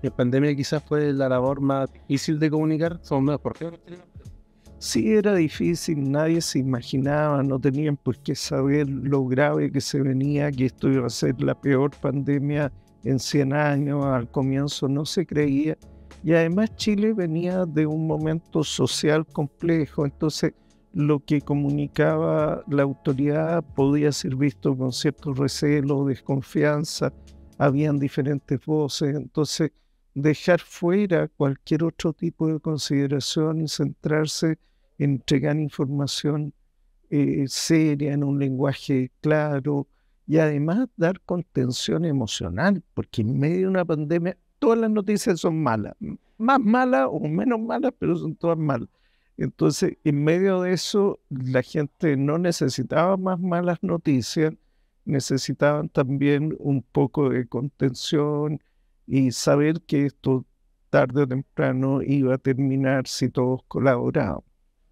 ¿La pandemia quizás fue la labor más difícil de comunicar, somos por qué? Sí, era difícil, nadie se imaginaba, no tenían pues que saber lo grave que se venía, que esto iba a ser la peor pandemia en 100 años, al comienzo no se creía. Y además Chile venía de un momento social complejo, entonces lo que comunicaba la autoridad podía ser visto con cierto recelo, desconfianza, habían diferentes voces, entonces dejar fuera cualquier otro tipo de consideración y centrarse en entregar información eh, seria, en un lenguaje claro y además dar contención emocional, porque en medio de una pandemia todas las noticias son malas, más malas o menos malas, pero son todas malas. Entonces, en medio de eso, la gente no necesitaba más malas noticias, necesitaban también un poco de contención, y saber que esto tarde o temprano iba a terminar si todos colaborábamos.